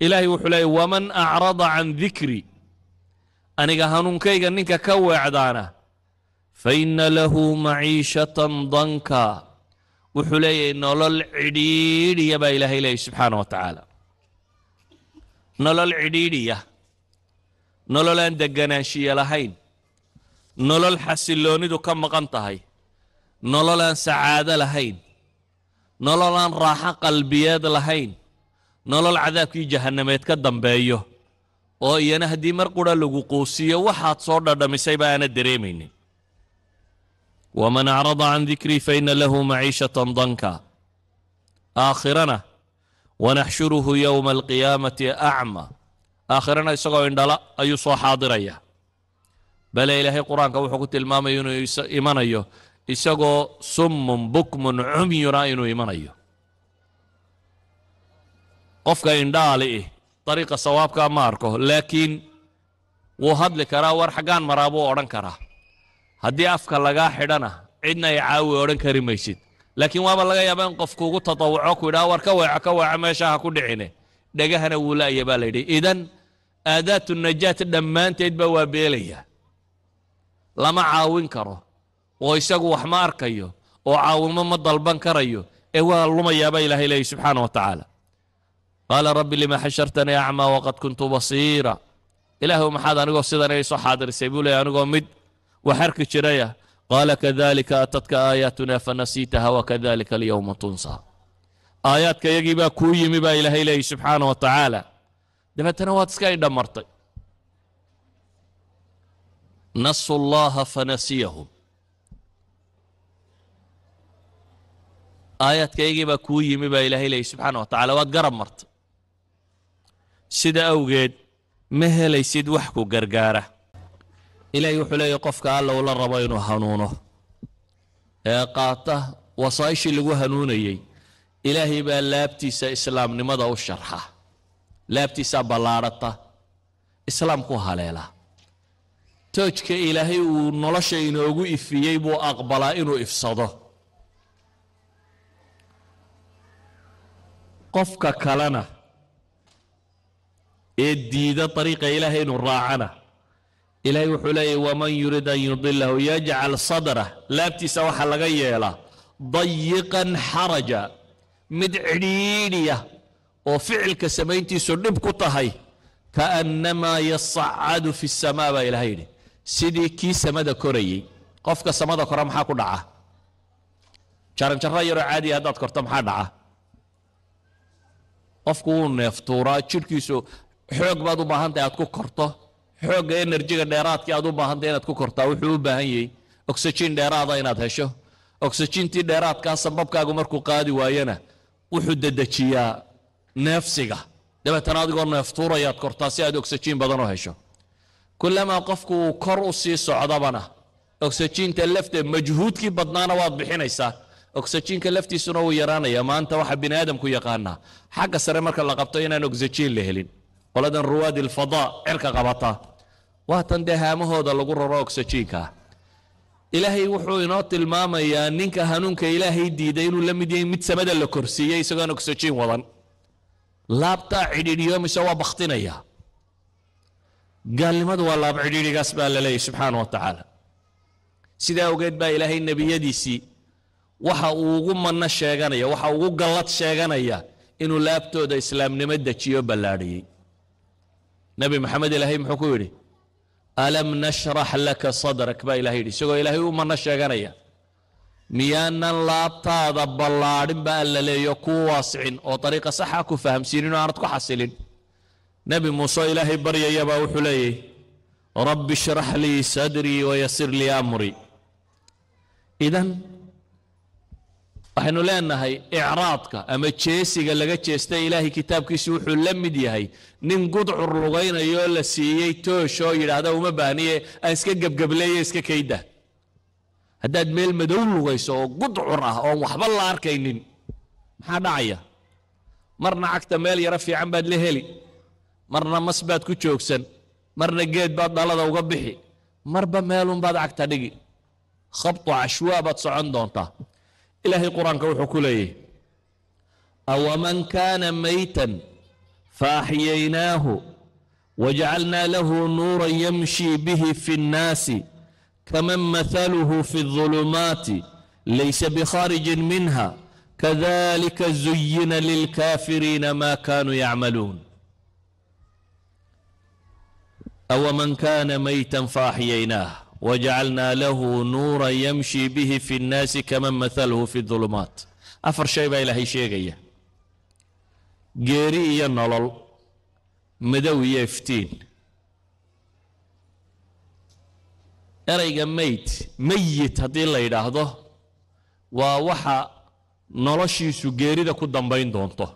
ilaahay wuxuu leeyay waman acrada can dikri aniga hanuunkayga ninka ka weecdaana fa inna lahu maciishatan danka wuxuu leeyahay nolol cidhiidhiya baa ilaahay leeyay subxaana wa tacaala nolol cidhiidhiya nolol aan deganaanshiya lahayn nolol xasiloonidu ka maqan tahay nolol aan sacaado lahayn nolol aan raaxo qalbiyeed lahayn نلال عذاب كي جهنم يتكدم بايو او ينا هدي مرقودة لغو قوسية وحاد صورة دمسيبا انا دريمين ومن اعرض عن ذكري فإن له معيشة ضنكا آخرنا ونحشره يوم القيامة أعمى آخرنا يسقو عند الله أي صو حاضر أيه بل إلهي قرآن كو حكوت المام ينو إيمان أيه يسقو سم بكم عمي رأينو إيمان أيه qofka indhaha le eh dariiqa sawaabkaa ma arko laakiin wuu hadli karaa war xaggaan maraa buu odhan karaa haddii afka lagaa xidhana cidna ay caawi odhan kari maysid laakiin waaba laga yaaba in qof kuugu tatawuco ku idhaha war ka weeco ka weeco meesha ha ku dhicine dhegahana wuu la'aya baa la yidhi idan aadaatu najaat dhammaanteedba waa beelaya lama caawin karo oo isagu wax ma arkayo oo caawimo ma dalban karayo ee waa lumayaaba ilaahay leeyahy subxaana wa tacaala قال رب لما حشرتني أعمى وقد كنت بصيرا إلهي محاذا نقول سيدنا يسوع حاضر سيبولي نقول مد وحرك شريا قال كذلك أتتك آياتنا فنسيتها وكذلك اليوم تنصى آياتك يجب كوي مبا إلهي إلهي سبحانه وتعالى دفتنا واتسكا دمرتي نصوا الله فنسيهم آيات كيجي بكوي مبا إلهي إلهي سبحانه وتعالى وقرمرت sida awgeed ma helaysid wax ku gargaara ilaahay wuxuu leeyahy qofka alla ula rabo inuu hanuuno ee qaata wasaa'ishii lagu hanuunayey ilaahay baa laabtiisa islaamnimada u sharxa laabtiisaa ballaadhata islaamku haleela toojka ilaahay uu nolosha inoogu ifiyey buu aqbalaa inuu ifsado qofka kalena ee diida ariiqa ilaahay inuu raacana ilaahay wuxuu leeyahy waman yurid an yudilahu yajcal sadra laabtiisa waxaa laga yeelaa dayiqan xaraja mid cidhiidhiya oo ficilka samayntiisu dhib ku tahay kaannamaa yasacadu fi samaa baa ilahay yidhi sidii kii samada korayey qofka samada kora maxaa ku dhaca jaranjarro yaroo caadiya ah haddaad korto maxaa dhaca qofku wuu neeftuuraa jidhkiisu xoog baad u baahantay aad ku korto xoogga enerjiga dheeraadkii aad u baahantay inaad ku kortaa wuxuu u baahan yahay oxygen dheeraada ah inaad hesho oxygentii dheeraadkaa ah sambabkaagu markuu qaadi waayana wuxuu dedejiyaa neefsiga dabeetana adigoo neeftuurayaad kortaa si aad oxygen badanoo hesho kulamaa qofku uu kor u sii socdabana oxyginta lafte majhuudkii badnaana waad bixinaysaa oxyginka laftiisuna wuu yaraanayaa maanta waxaa bini aadamku yaqaanaa xagga sare marka la qabto inaan oxygen la helin qoladan ruwaadi alfadaa cirka qabata waatan dee haamahooda lagu raro ogsajiinka ilaahay wuxuu inoo tilmaamayaa ninka hanuunka ilaahay diiday inuu la mid yahay mid samada la korsiiyey isagoon ogsajiin wadan laabtaa cidhiidhiyo mise waa baktinaya gaalnimadu waa laab cidhiidhigaas baa la leeyahy subxaana wa tacaala sidaa ogeed baa ilaahay nebiyadiisii waxa uu ugu manno sheeganaya waxa ugu gallad sheeganaya inuu laabtooda islaamnimo dejiyo ballaadhiyey نبي محمد إلهي محكوري ألم نشرح لك صدرك با إلهي دي سيقول إلهي وما نشغنيا ميانا لا تضب الله با ألا يكو واسع وطريقة صحاكو كفهم سيرين وعرضكو حاسلين نبي موسى إلهي بريا يبا وحليه ربي اشرح لي صدري ويسر لي أمري إذن waxaynu leenahay icraadka ama jeesiga laga jeesta ilaahay kitaabkiisu wuxuu la mid yahay nin gudcur lugaynayoo la siiyey tooshoo yidhaahda uma baahniye aan iska gebgableeye iska kayda haddaad meel madow lugayso oo gudcur ah oon waxba la arkaynin maxaa dhacaya marna cagta meel yaro fiican baad la heli marna mas baad ku joogsan marna geed baad dhalada uga bixi marba meelunbaad cagta dhigi khabtu cashwaa baad socon doontaa إلهي القرآن كوحو كلي أو من كان ميتا فأحييناه وجعلنا له نورا يمشي به في الناس كمن مثله في الظلمات ليس بخارج منها كذلك زين للكافرين ما كانوا يعملون أو من كان ميتا فأحييناه wajacalnaa lahu nuura yamshi bihi fi nnaasi kaman maalahu fi dulumaat afar shay baa ilaahay sheegaya geeri iyo nolol madow iyo iftiin erayga mayd meyit haddii la yidhaahdo waa waxa noloshiisu geerida ku dambayn doonto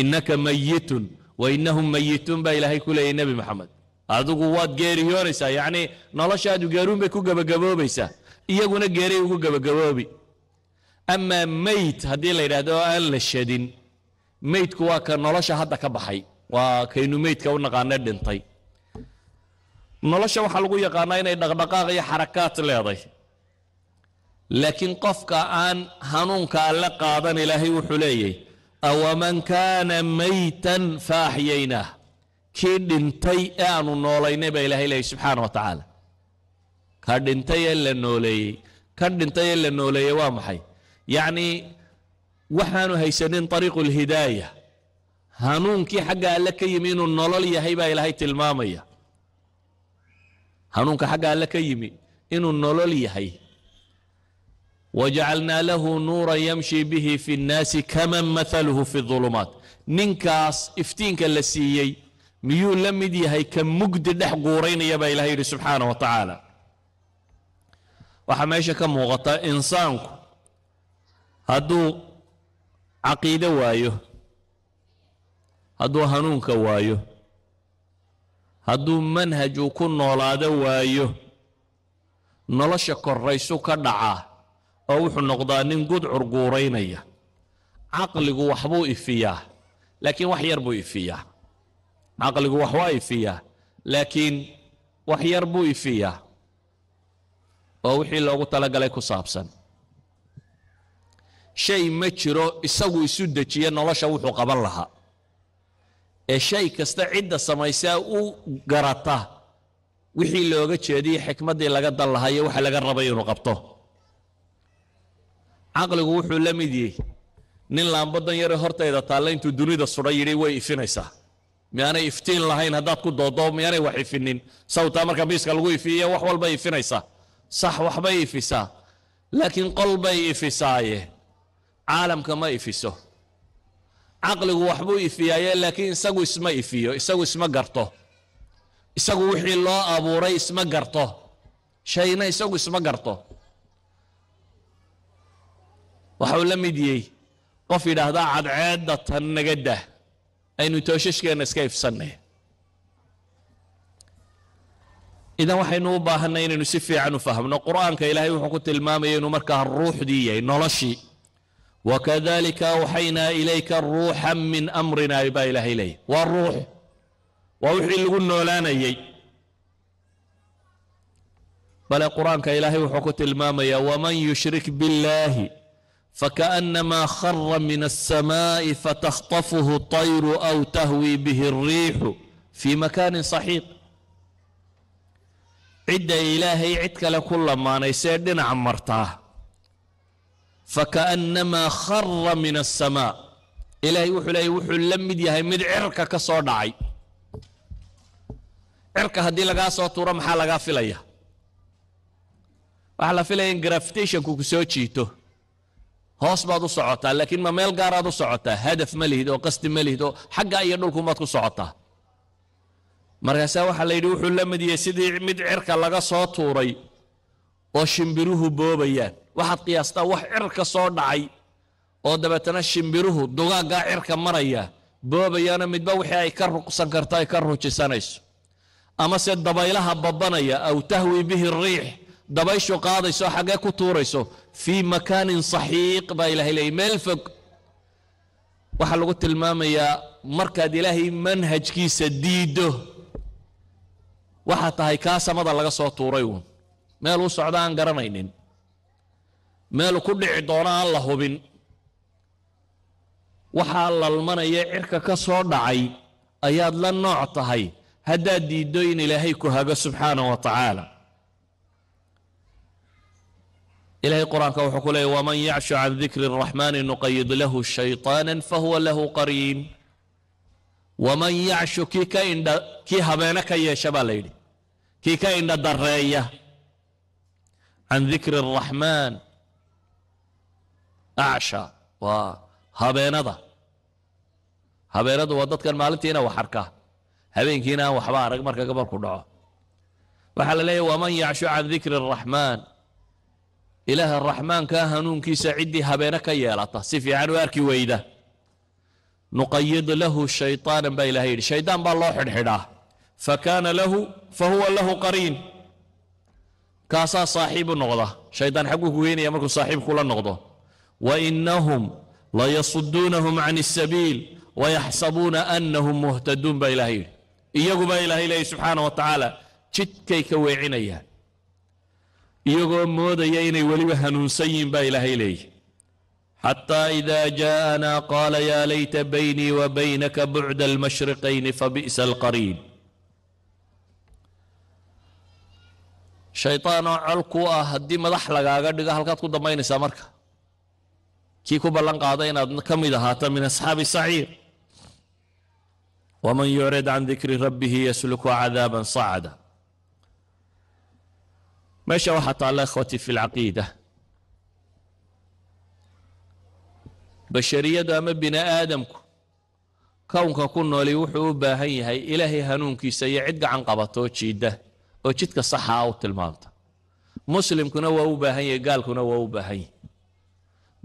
innaka mayitun wa innahum mayituun baa ilaahay ku leeyay nebi moxamed adigu waad geeriyoonaysaa yacnii noloshaadu geeruun bay ku gebagaboobaysaa iyaguna geeray ugu gebagaboobi amaa meyd haddii la yidhaahdo oo aan la shadin meydku waa ka nolosha hadda ka baxay waa kaynu meydka u naqaane dhintay nolosha waxaa lagu yaqaanaa inay dhaqdhaqaaq iyo xarakaad leeday laakiin qofka aan hanuunka alle qaadan ilaahay wuxuu leeyahy awaman kaana maytan fa kii dhintay ee aanu noolaynay baa ilahay leeyay subxaana wa tacaala ka dhintay ee la nooleeyey ka dhintay ee la nooleeyey waa maxay yacnii waxaanu haysanin ariiqulhidaaya hanuunkii xagga alle ka yimi inuu nolol yahay baa ilaahay tilmaamaya hanuunka xagga alle ka yimi inuu nolol yahay wajacalnaa lahu nuuran yamshi bihi fi nnaasi kaman maaluhu fi ulumaat ninkaas iftiinka la siiyey miyuu la mid yahay ka mugdi dhex guuraynaya baa ilahay yidhi subxaana wa tacaala waxaa meesha ka muuqata insaanku hadduu caqiido waayo hadduu hanuunka waayo hadduu manhaj uu ku noolaado waayo nolosha koraysuu ka dhacaa oo wuxuu noqdaa nin gudcur guuraynaya caqligu waxbuu ifiyaa laakiin wax yar buu ifiyaa caqligu wax waa ifiyaa laakiin wax yar buu ifiyaa oo wixii loogu talagalay ku saabsan shay ma jiro isagu isu dejiya nolosha wuxuu qaban lahaa ee shay kasta cidda samaysaa u garata wixii looga jeediyo xikmaddii laga dan lahaa iyo waxa laga rabay inuu qabto caqligu wuxuu la mid yihi nin laambadan yare hortayda taalla intuu dunida suda yidhi way ifinaysaa miaanay iftiin lahayn haddaad ku doodo miyaanay wax ifinin sawtaa marka miiska lagu ifiiye wax walbay ifinaysaa sax waxbay ifisaa laakiin qolbay bay ifisaaye caalamka ma ifiso caqligu waxbuu ifiyaaye laakiin isagu isma ifiyo isagu isma garto isagu wixii loo abuuray isma garto shayna isagu isma garto waxuu la mid yey qof yidhaahdaa cadceedda tan nagadah aynu tooshashkeenna iska ifsannay idan waxaynu u baahanay inaynu si fiican u fahmno qur-aanka ilaahay wuxuu ku tilmaamaya inuu markaa ruuxdii yahay noloshii wakadalika awxaynaa ilayka ruuxan min amrina baa ilaahay leeyahy waa ruux waa wixii lagu noolaanayey bale qur-aanka ilaahay wuxuu ku tilmaamaya waman yushrik billaahi فكأنما خر من السماء فتخطفه الطير أو تهوي به الريح في مكان صحيح cidda ilaahay cid kale ku lamaanaysee dhinaca martaa fakaannamaa khara min asamaa ilaahay wuxuu leeyay wuxuu la mid yahay mid cirka ka soo dhacay cirka haddii lagaa soo tuuro maxaa lagaa filaya waxaa la filaya in grafitationku hoos baad u socotaa laakiin ma meel gaaraad u socotaa hadaf ma lihid oo qasti ma lihid oo xagga iyo dhulkumaad ku socotaa markaasaa waxaa la yidhi wuxuu la midiyey sidii mid cirka laga soo tuuray oo shimbiruhu boobayaan waxaad qiyaastaa wax cirka soo dhacay oo dabeetana shimbiruhu dugaaggaa cirka maraya boobayaano midba wixii ay ka ruqsan karto ay ka rujisanayso amase dabaylaha babanaya aw tahwi bihi riix dabayshu qaadayso xaggee ku tuurayso fii makaanin saxiiq baa ilahay leeyay meel fog waxaa lagu tilmaamayaa markaad ilaahay manhajkiisa diiddo waxaa tahay kaa samada laga soo tuuray uun meel u socda aan garanaynin meelu ku dhici doono aan la hubin waxaa lalmanaya cirka ka soo dhacay ayaad la nooc tahay haddaad diiddo in ilaahay ku hago subxaana wa tacaala إلهي كو حكولي ومن يعش عن ذكر الرحمن نقيد له شيطانا فهو له قرين ومن يعش كي كاين كي هبانك يا شباليدي كي كاين درية عن ذكر الرحمن أعشى وهبانضة هبانضة ودتك المالتين وحركة كينا وحبارك مركب قبر كدعو وحل لي ومن يعش عن ذكر الرحمن إله الرحمن كاهنون كي ها بينك يا يالطا سيفي عنوار كي ويدا نقيد له الشيطان با إلهي الشيطان بالله الله حنحنا فكان له فهو له قرين كاسا صاحب النغضة شيطان حقوه وين يا مركو صاحب كل النغضة وإنهم لا يصدونهم عن السبيل ويحسبون أنهم مهتدون بإلهي إيه بإلهي سبحانه وتعالى كتكي كويعين إياه iyagoo moodaya inay weliba hanuunsan yihiin baa ilaahay leeyahy xataa idaa jaa'anaa qaala yaa layta baynii wa baynaka bucda almashriqayni fabi'sa alqariin shaydaan oo col ku ah haddii madax lagaaga dhigo halkaad ku dambaynaysaa marka kii ku ballan qaada inaad ka mid ahaato min asxaabi saciir waman yucrid can dikri rabbihi yasluku cadaaban sacada ماشي واحد على اخوتي في العقيده bashariyadu ama bini aadamku kownka ku nooli wuxuu u baahan yahay ilaahay hanuunkiisa iyo cid gacan qabatoo jiida oo jidka saxaa u tilmaamta muslimkuna waa u baahan yahay gaalkuna waa u baahan yahay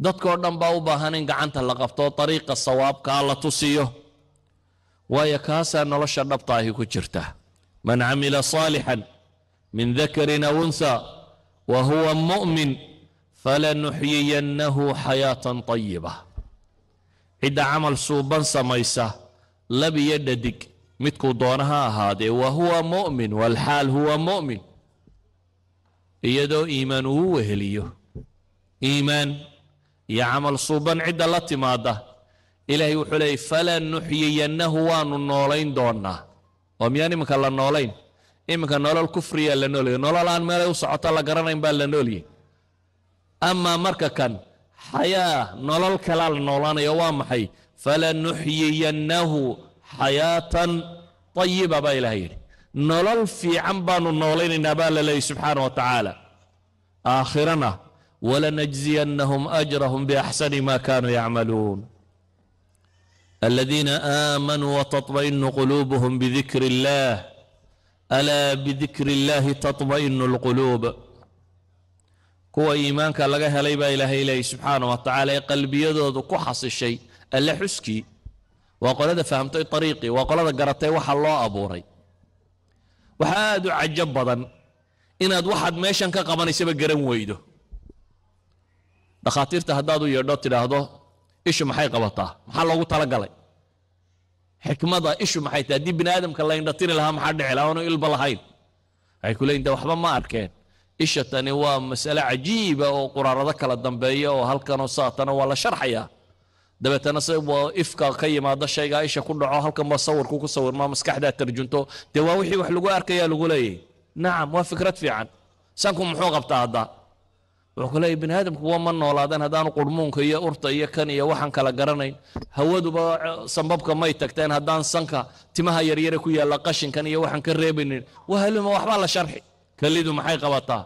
dadkoo dhan baa u baahan in gacanta la qabto dariiqa sawaabkaa la tusiyo waayo kaasaa nolosha dhabta ahi ku jirta man camila saalixan من ذكر أو أنثى وهو مؤمن فلنحيينه حياة طيبة عند عمل صوبا سميسة لم يددك متكو دونها هذا وهو مؤمن والحال هو مؤمن يدو إيمان وهليه إيمان يا عمل صوبان عند الاتمادة إلهي وحلي فلنحيينه وان النولين دونه ومياني مكالا النولين iminka nolol kufriyaa la noolyahy nolol aan meelay u socota la garanayn baa la noolyahy amaa marka kan xayaa nolol kalaa la noolaanayo waa maxay falanuxyiyannahu xayaatan ayiba baa ilaah yidhi nolol fiican baanu noolaynaynaa baa la leeyahy subxaana wa tacaala aakhirana walanajziyannahum ajrahum biaxsani ma kaanuu yacmaluun الذين آمنوا وتطمئن قلوبهم بذكر الله alaa bidikri illaahi tatma'inu alquluub kuwa iimaanka laga helay baa ilaahay leeyay subxaana wa tacaala ee qalbiyadoodu ku xasishay alle xuskii waa qolada fahamtay ariiqii waa qolada garatay waxa loo abuuray waxa aad u cajab badan inaad waxaad meeshan ka qabanaysaba garan weydo dhakhaatiirta haddaad u yeedho tidhaahdo isha maxay qabataa maxaa loogu talagalay xikmada ishu maxay tahay haddii bini aadamka la indhatiri lahaa maxaa dhici lahaa aanu ilba lahayn waxay ku leeyihin de waxba ma arkeen isha tani waa masale cajiiba oo quraarado kala dambeeya oo halkanoo saatana waa la sharxayaa dabeetana se waa ifka ka yimaado shaygaa isha ku dhaco halkan baa sawirku ku sawirmaa maskaxdaa tarjunto dee waa wixii wax lagu arkayaa lagu leeyahy nacam waa fikrad fiican sanku muxuu qabtaa haddaa wuxuu kaleeya bini aadamku waa ma noolaadeen haddaanu qurmuunka iyo urta iyo kan iyo waxaan kala garanayn hawaduba sambabka may tagteen haddaan sanka timaha yaryare ku yaalla qashinkan iyo waxaan ka reebaynin wahalima waxbaa la sharxi kelidu maxay qabataa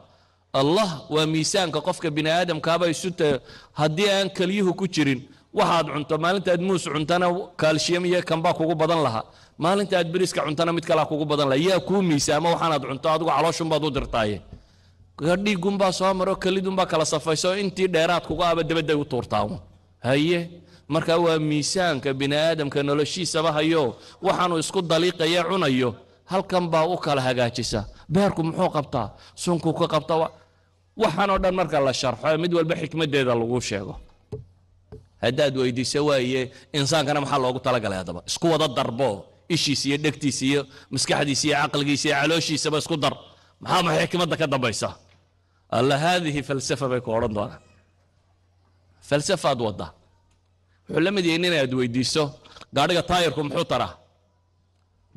allah waa miisaanka qofka bini aadamkaaba isute haddii aan kelyuhu ku jirin waxaad cunto maalintaad muus cuntana kaalshiyam iyo kanbaa kugu badan lahaa maalintaad beriska cuntana mid kalaa kugu badan laha yaa kuu miisaamo waxaanaad cunto adigu calooshuunbaad u dirtaaye dhiigunbaa soo maro kelidunbaa kala safayso intii dheeraad kuga aba dabadday u tuurtaa haye markaa waa miisaanka bini aadamka noloshiisaba hayo waxaanuu isku daliiqaye cunayo halkan baa u kala hagaajisa beerku muxuu qabtaa sunkuu ka qabtaa waxaanoo dhan marka la sharxo mid walba xikmaddeeda lagu sheego haddaad weydiiso waaye insaankana maxaa loogu talagalay haddaba isku wada darbo ishiis iyo dhegtiis iyo maskaxdiis iyo caqligiis iyo calooshiisaba isku dar maxaaba xikmadda ka dambaysa alla haadihi falsafa bay ku odhan doonaan falsafaad wadda wuxuu la mid yahay nin aad weydiiso gaadhiga taayirku muxuu taraa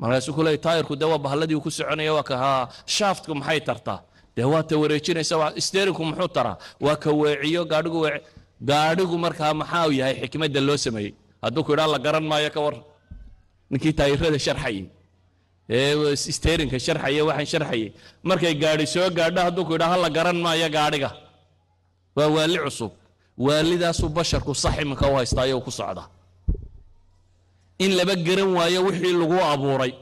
markaasuu ku leey taayirku dee waa bahalladii uu ku soconaya waa ka haa shaaftku maxay tartaa dee waa ta wareejinaysa waa isteerinku muxuu taraa waa ka weeciyo gaadhigu weeci gaadhigu markaa maxaa yahay xikmadda loo sameeyey hadduu ku idhaa la garan maayo ka war ninkii taayirada sharxayay sterinka sharxaya waxaan sharxayay markay gaadhi soo gaadho hadduu ku yidhaa hala garan maayo gaadhiga waa waali cusub waalidaasuu basharku sax iminka u haystaayou ku socda in laba garan waayo wixii lagu abuuray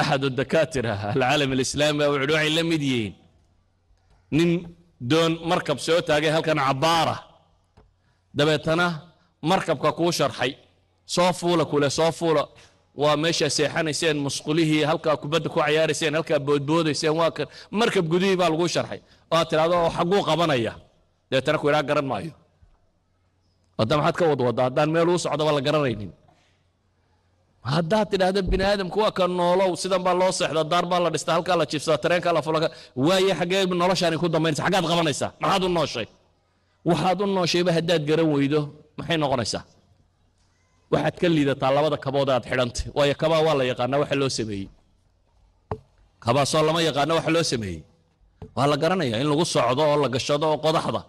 axad dakatira alcaalam alislaami baa wuxuuhi waxay la mid yihiin nin doon markab soo taagay halkan cabaara dabeetana markabka kuu sharxay soo fuula kule soo fuula waa meeshaa seexanayseen musqulihii halkaa kubadda ku cayaarayseen halkaa boodboodayseen waa kan markab gudihii baa lagu sharxay oaad tidhahdo oo xaguu qabanaya deetana ku idhaa garan maayo hadda maxaad ka wadwadda haddaan meel uu socdaba la garanaynin haddaad tidhaahda bini aadamku waa ka noolow sidan baa loo seexda daar baa la dhistaa halkaa la jibsadaa tareenkaa la fula waaye xaggee noloshaani ku dambaynaysa xaggaad qabanaysaa maxaad u nooshay waxaad u nooshayba haddaad garan weydo maxay noqonaysaa waxaad ka liidataa labada kabood aad xidhantay waayo kabaa waa la yaqaanaa waxa loo sameeyey kabaasoo lama yaqaana waxa loo sameeyey waa la garanaya in lagu socdo oo la gashado oo qodaxda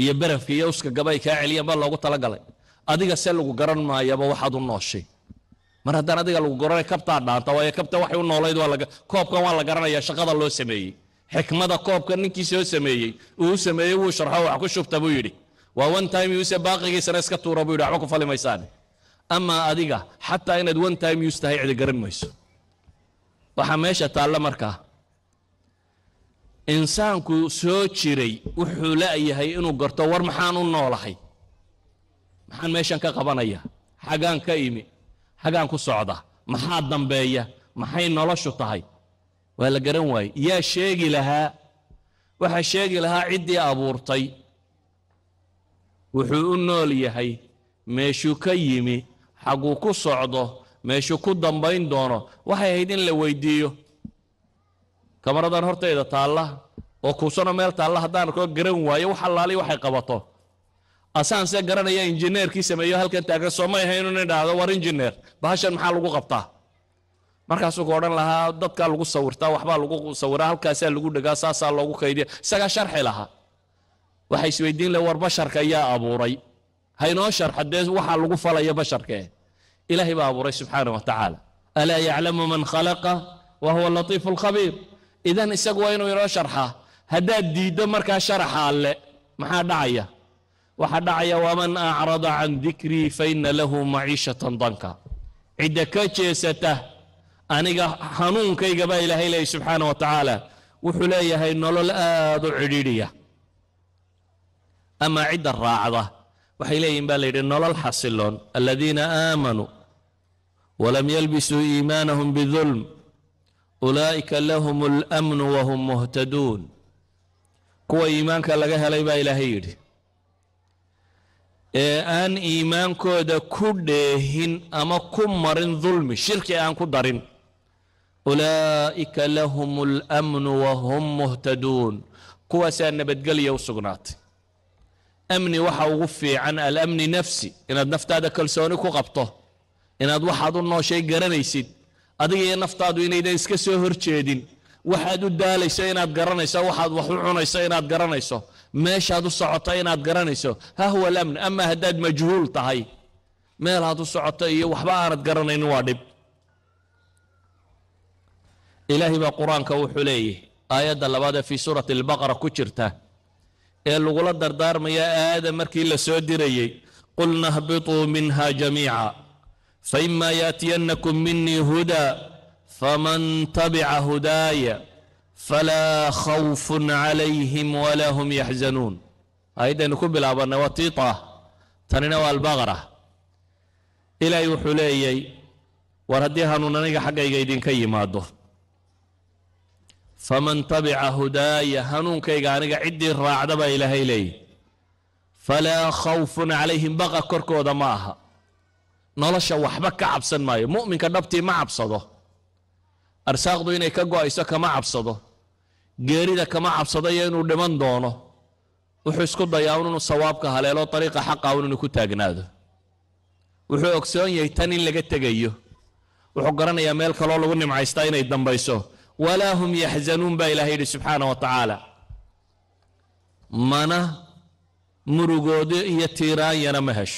iyo barafka iyo uska gabay kaa celiyaan baa loogu talagalay adiga se lagu garan maayaba waxaad u nooshay mar haddaan adiga lagu garana kabtaa dhaanta waayo kabta waxay u noolayd koobkan waa la garanaya shaqada loo sameeyey xikmada koobka ninkii soo sameeyey uu sameeyey wuu sharxo wax ku shubta buu yidhi waa one time yuse baaqigiisana iska tuura buu yidhi waxba ku falimaysaan amaa adiga xataa inaad one time use tahay cidi garan mayso waxaa meesha taalla markaa insaanku soo jiray wuxuu la'yahay inuu garto war maxaan u noolahay maxaan meeshan ka qabanayaa xaggaan ka imi xaggaan ku socda maxaa dambeeya maxay noloshu tahay waa la garan waaye yaa sheegi lahaa waxaa sheegi lahaa ciddii abuurtay wuxuu u nool yahay meeshuu ka yimi xaguu ku socdo meeshuu ku dambayn doono waxay ahayd in la weydiiyo kamaradan hortayda taalla oo kuusano meel taalla haddaan koo garan waayo wax allaali waxay qabato asaan garanaya injineerkii sameeyo halkan taagan sooma ahayn inuu nidhaahdo war injineer bahashan maxaa lagu qabtaa markaasuu ku odhan lahaa dadkaa lagu sawirtaa waxbaa lagu sawiraa halkaasaa lagu dhegaa saasaa loogu kaydiya isagaa sharxi lahaa waxay isweydiin laha war basharka abuuray haynoo sharxadee waxaa lagu falaya basharkee eh. ilaahay baa abuuray subxaana wa tacaala alaa yaclamu man khalaqa wa huwa latiifu alkhabiir idan isagu waa inuu inoo sharxaa haddaad diiddo markaa sharaxa alle maxaa dhacaya waxaa dhacaya waman acrada can dikrii faina lahu maciishatan danka cidda ka jeesata aniga hanuunkayga baa ilaahay leeyay subxaana wa tacaala wuxuu leeyahay nolol aad u cidhiidhiya amaa cidda raacda waxay leeyihin baa layidhi nolol xasiloon aladiina aamanuu walam yalbisuu iimaanahum bidulm ulaa'ika lahum almnu wahum muhtaduun kuwa iimaanka laga helay baa ilaahay yidhi ee aan iimaankooda ku dheehin ama ku marin dulmi shirki aan ku darin ulaa'ika lahum almnu wahum muhtaduun kuwaasaa nabadgelya u sugnaatay amni waxa ugu fiican alamni nafsi inaad naftaada kalsooni ku qabto inaad waxaad u nooshay garanaysid adiga iyo naftaadu inaydan iska soo horjeedin waxaad u daalayso inaad garanayso waxaad wax u cunayso inaad garanayso meeshaad u socoto inaad garanayso ha huwa alamn ama haddaad majhuul tahay meelaad u socoto iyo waxba aanad garanaynin waa dhib ilaahay baa qur-aanka wuxuu leeyahy aayadda labaadee fii suurati albaqara ku jirta ee lagula dardaarmaya aadam markii la soo dirayay qulna hbituu minha jamiica faima yaatiyannakum minii hudaa faman tabica hudaaya falaa khawfun calayhim walaa hum yaxzanuun ayaddaynu ku bilaabannay waa tiita tanina waa albaqara ilaahay wuxuu leeyay war haddii hanuun aniga xaggayga idinka yimaado faman tabica hudaaya hanuunkayga aniga ciddii raacda baa ilaahay leeyahy falaa khawfun calayhim baqa korkooda ma aha nolosha waxba ka cabsan maayo mu'minka dhabtii ma cabsado arsaaqdu inay ka go'ayso kama cabsado geerida kama cabsado iyo inuu dhiman doono wuxuu isku dayaa inuu sawaabka haleelo dariiqa xaqa inuu ku taagnaado wuxuu ogsoon yahay tan in laga tegayo wuxuu garanayaa meel kaloo lagu nimcaystaa inay dambayso ولا هم يحزنون بإلهي سبحانه وتعالى منا مرغود يتيران ينمهش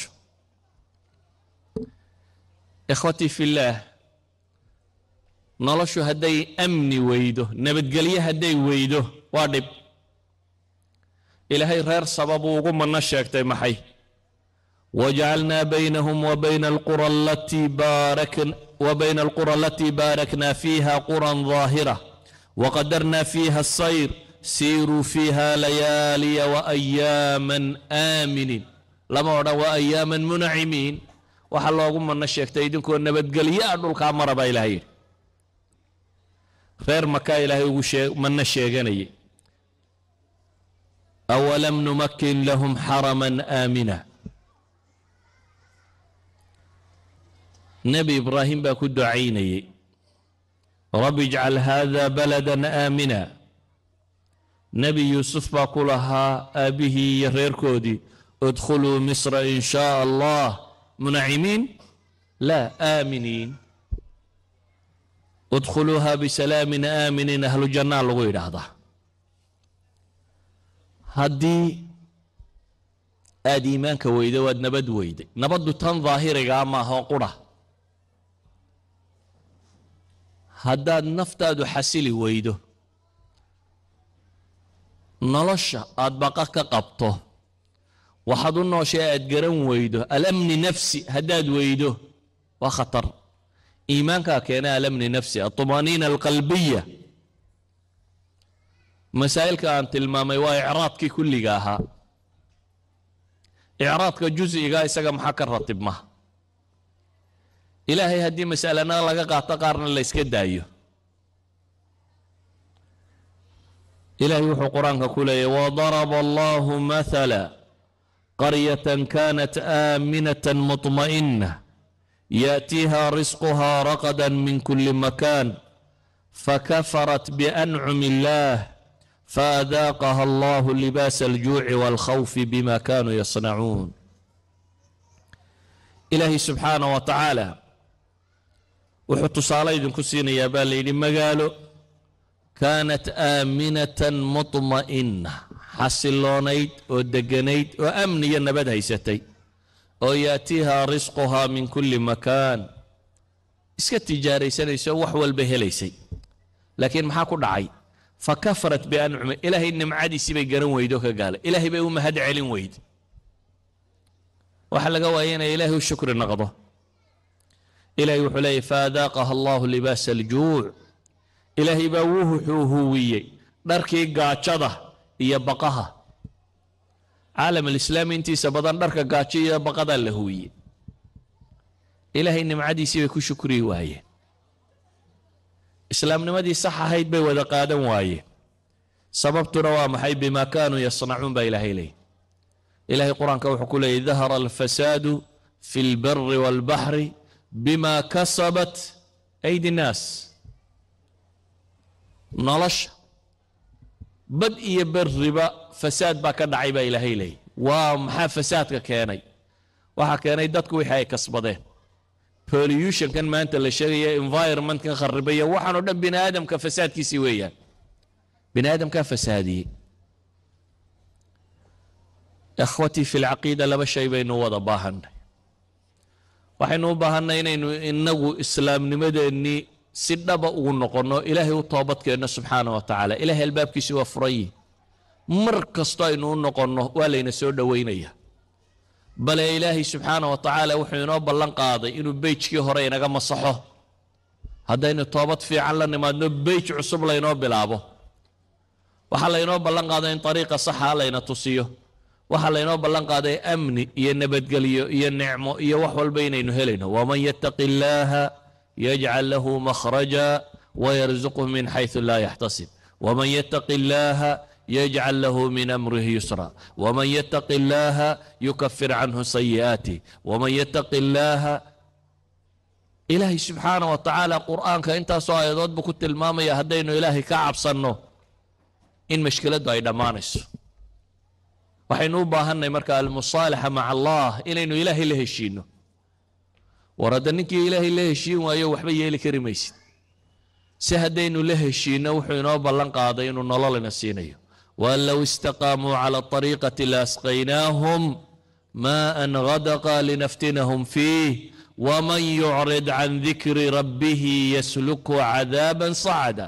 إخوتي في الله نلاش هدي أمني ويده نبت قلية هدي ويده وادب إلهي غير سبب وقم النشاك محي وجعلنا بينهم وبين القرى التي باركنا وبين القرى التي باركنا فيها قرى ظاهرة وقدرنا فيها السير سيروا فيها ليالي وأياما آمن لما وأياما منعمين وحلو أقوم من الشيخ تايدين كون نبت قال يا دول كامر بإلهي غير مكا إلهي من الشيخ أولم نمكن لهم حرما آمنا نبي إبراهيم باكو عيني رب اجعل هذا بلدا آمنا نبي يوسف باكو لها أبيه يرير كودي ادخلوا مصر إن شاء الله منعمين لا آمنين ادخلوها بسلام آمنين أهل الجنة لغير هذا هدي آد إيمانك ويدا واد نبد ويدا نبد تن ظاهرة ما هو قرأ haddaad naftaadu xasili weydo nolosha aad baqa ka qabto waxaad u nooshay aad garan weydo alamni nafsi haddaad weydo waa khatar iimaankaa keena alamni nafsi atumaniina alqalbiya masaa'ilka aan tilmaamay waa icraadkii kulliga ahaa icraadka jus'iga isaga maxaa ka ratib إلهي هدي مسألة أنا لقى قاطع قارن الله يسكت إلهي يوحى القرآن كقول إيه؟ وضرب الله مثلا قرية كانت آمنة مطمئنة يأتيها رزقها رقدا من كل مكان فكفرت بأنعم الله فأذاقها الله لباس الجوع والخوف بما كانوا يصنعون إلهي سبحانه وتعالى wuxuu tusaale idinku siinayaa baa layidhi magaalo kaanat aaminatan mudma'ina xasiloonayd oo degganayd oo amniya nabad haysatay oo yaatiihaa risquhaa min kulli makaan iska tijaaraysanaysa wax walba helaysay laakiin maxaa ku dhacay fa kafarat biancumi ilaahay nimcadiisii bay garan weyd oo ka gaala ilaahay bay u mahad celin weyd waxaa laga waaya inay ilaahay u shukri naqdo ilaahay wuxuu leeyahy faadaaqaha allaahu libaasa aljuuc ilaahay baa wuxuu huwiyey dharkii gaajada iyo baqaha caalam alislaami intiisa badan dharka gaajo iyo baqadaa la huwiyey ilaahay nimcadiisii bay ku shukriyi waayeen islaamnimadii sax ahayd bay wada qaadan waayeen sababtuna waa maxay bimaa kaanuu yasnacuun baa ilaahay leeyay ilaahay qur-aanka wuxuu ku leeyay dahara alfasaadu fi lbari waalbaxri bimaa kasabat aydi nnaas nolosha bad iyo berriba fasaad baa ka dhacay baa ilaahay leeyay waa maxaa fasaadka keenay waxaa keenay dadku wixii ay kasbadeen bollutionkan maanta la sheegaya environmentkan kharibaya waxaanoo dhan bini aadamka fasaadkiisii weeyaan bini aadamkaa fasaadiyey ikhwatii fi lcaqiida laba shay baynu wada baahanay waxaynu u baahannay inaynu innagu islaamnimadeennii si dhaba ugu noqonno ilaahay u toobadkeenno subxaana wa tacaala ilaahay albaabkiisii waa furan yihi mar kasto aynu u noqonno waa layna soo dhowaynaya bale ilaahay subxaana wa tacaala wuxuu inoo ballan qaaday inuu beyjkii hore inaga masaxo haddaynu toobad fiican la nimaadno beyj cusub laynoo bilaabo waxaa laynoo ballan qaaday in ariiqa saxa layna tusiyo waxaa laynoo ballan qaaday amni iyo nabadgelyo iyo nicmo iyo wax walba inaynu helayno waman yattaqi illaaha yajcal lahu makhraja wayarzuqhu min xaysu laa yaxtasib waman yattaqi illaaha يجعل له من أمره يسرا ومن يتق الله يكفر عنه سيئاته ومن يتق الله إلهي سبحانه وتعالى قرآن كأنت سؤال ضد بكت المامية هدينه إلهي كعب صنه إن مشكلة دايدا مانس waxaynu u baahannahay marka almusaalaxa maca allah inaynu ilaahay la heshiinno war hadda ninkii ilaahay la heshiin waayo waxba yeeli kari maysid si haddaynu la heshiinno wuxuu inoo ballan qaaday inuu nololina siinayo waan low istaqaamuu cala ariiqati laasqaynaahum maaan gadaqa linaftinahum fiih waman yucrid can dikri rabbihi yasluku cadaaban sacada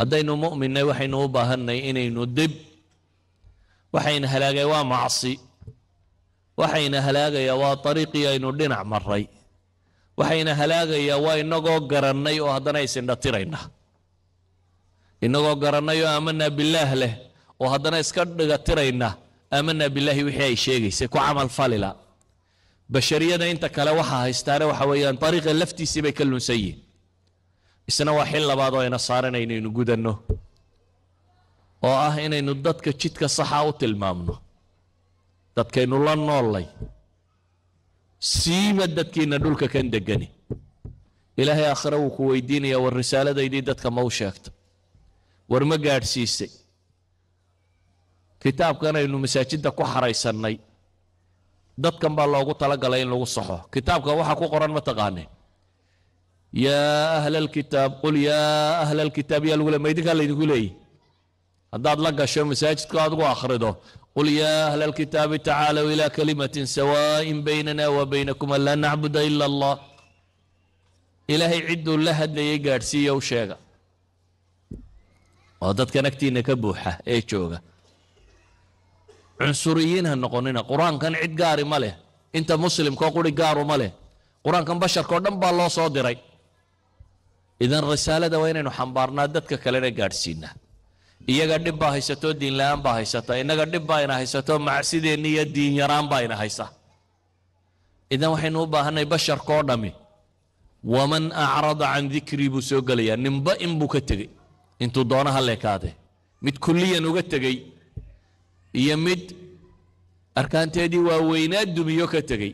haddaynu muminnay waxaynu u baahanay inaynu dib waxayna halaagay waa macsi waxayna halaagaya waa ariiqii aynu dhinac maray waxayna halaagaya waa inagoo garannay oo haddana isindhatirayna inagoo garannay oo aamanaa bilaah leh oo haddana iska dhigatirayna aamanaa bilaahi wixii ay sheegaysay ku camal falila bashariyada inta kale waxaa haystaane waxa weeyaan ariiqa laftiisii bay ka lunsan yihin isna waa xil labaad oo ina saaran aynaynu gudanno oo ah inaynu dadka jidka saxa u tilmaamno dadkaynu la noollay siima dadkiinna dhulka kan degani ilaahay aakhire wuu ku weydiinayaa war risaaladaydii dadka ma u sheegta war ma gaadhsiisay kitaabkan aynu masaajidda ku xaraysannay dadkan baa loogu talagalay in lagu saxo kitaabkan waxa ku qoran ma taqaaneen yaa ahla alkitaab qul yaa ahla alkitaab yaa lagu le ma laydinku leeyi haddaad la gasho masaajidka aad ugu akhrido qul yaa ahla alkitaabi tacaalow ilaa kalimatin sawaain baynana wa baynakum an laa nacbuda ila allah ilaahay cidduu la hadlayay gaadhsiiya u sheega oo dadkan agtiinna ka buuxa ee jooga cunsuriyiin ha noqonina qur-aankan cid gaari ma leh inta muslimkoo quri gaaru ma leh qur-aankan basharkao dhan baa loo soo diray idan risaalada waa inaynu xambaarnaa dadka kalena gaadhsiinaa iyaga dhib baa haysato diinla-aan baa haysata innaga dhib baa ina haysato macsideenni iyo diinyaraan baa ina haysa idan waxaynu u baahanay basharkaoo dhammi waman acrada can dikrii buu soo gelayaa ninba inbuu ka tegey intuu doonaha leekaade mid kulliyan uga tegey iyo mid arkaanteedii waaweynaad dumiyo ka tegey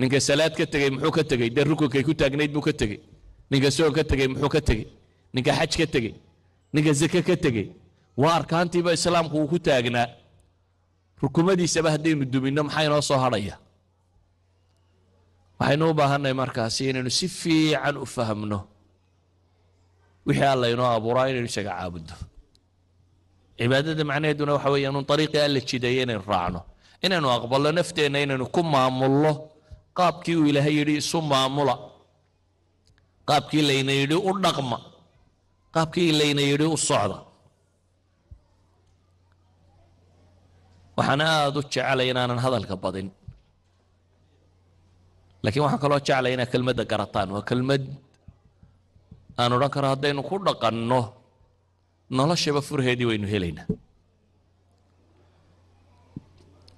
ninka salaad ka tegey muxuu ka tegey dee rukunkay ku taagnayd buu ka tegey ninka soon ka tegey muxuu ka tegey ninka xaj ka tegey ninka zake ka tegey waa arkaantiiba islaamku uu ku taagnaa rukumadiisaba haddaynu duminno maxaa inoo soo hadhaya waxaynu u baahannahay markaasi inaynu si fiican u fahmno wixii alla inoo abuuraa inaynu isaga caabudno cibaadada macnaheeduna waxa weeyaan uun ariiqii alla jideeye inaynu raacno inaynu aqbalno nafteenna inaynu ku maamulno qaabkii uu ilaahay yidhi isu maamula qaabkii layna yidhi u dhaqma qaabkii layna yidhi u socda waxaan aada u jecelay inaanan hadalka badin laakiin waxaan kaloo jeclay inaad kelmadda garataan waa kelmad aan odhan karo haddaynu ku dhaqanno noloshaba furheedii waynu helaynaa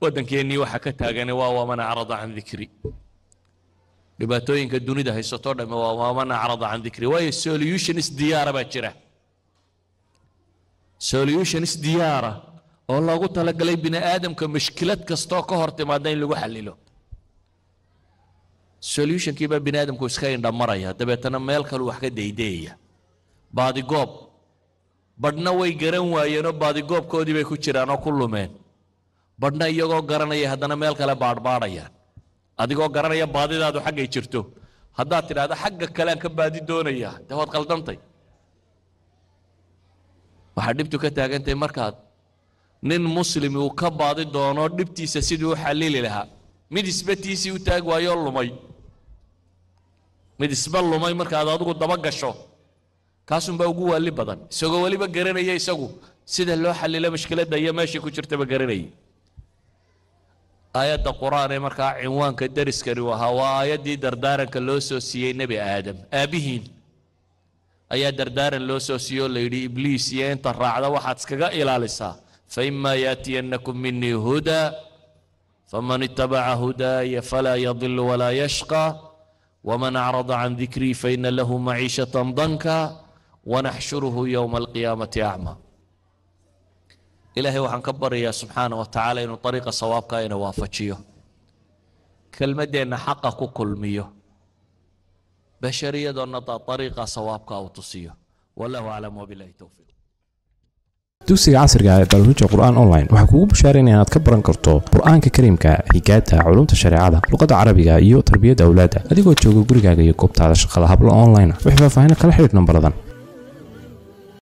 waddankeennii waxaa ka taagane waa waman acrada can dikri dhibaatooyinka dunida haysato dhamme waa man carada can dikri waayo solutionis diyaara baa jira solutionis diyaara oo loogu talagalay bini aadamka mashkilad kastoo ka hor timaada in lagu xalilo solutionkii baa bini aadamku iska indhamaraya dabeetana meel kale wax ka daydayaya baadigoob badhna way garan waayeenoo baadigoobkoodii bay ku jiraan oo ku lumeen badhna iyagoo garanaya haddana meel kale baadhbaadhayaan adigoo garanaya baadidaadu xaggay jirto haddaad tidhaahdo xagga kalean ka baadi doonayaa dee waad qaldantay waxaa dhibtu ka taagantahay markaad nin muslim uu ka baadi doono dhibtiisa sidii u xalili lahaa mid isbatiisii u taagi waayoo lumay mid isba lumay markaad adigu daba gasho kaasunbaa ugu waalli badan isagoo weliba garanaya isagu sida loo xallilo mashkiladda iyo meeshai ku jirtaba garanayay aayadda qur-aan ee markaa cinwaanka dariskani ahaa waa aayaddii dardaaranka loo soo siiyey nebi aadam aabbihiin ayaa dardaaran loo soo siiyey oo layidhi ibliis iyo inta raacda waxaad iskaga ilaalisaa faima yaatiyannakum minii hudaa faman itabaca hudaaya falaa yadilu walaa yashqa waman acrada can dikrii faina lahu maciishatan danka wanaxshuruhu yowma alqiyaamati acmaa ilaahay waxaan ka baryayaa subxaana wa tacaala inuu ariiqa sawaabka ina waafajiyo kelmaddeenna xaqa ku kulmiyo bashariyadoonna ariiqa sawaabka uu tusiyo wallahu aclam wabilahi towfiiq dugsiga casriga ah ee barnaamijka qur-aan online waxaa kugu bushaarayna inaad ka baran karto qur-aanka kariimka higaadda culumta shareecada luqadda carabiga iyo tarbiyadda awlaadda adigoo jooga gurigaaga iyo goobtaada shaqada hablo online ah. wix faahfaahin kala xidhiidh nambadan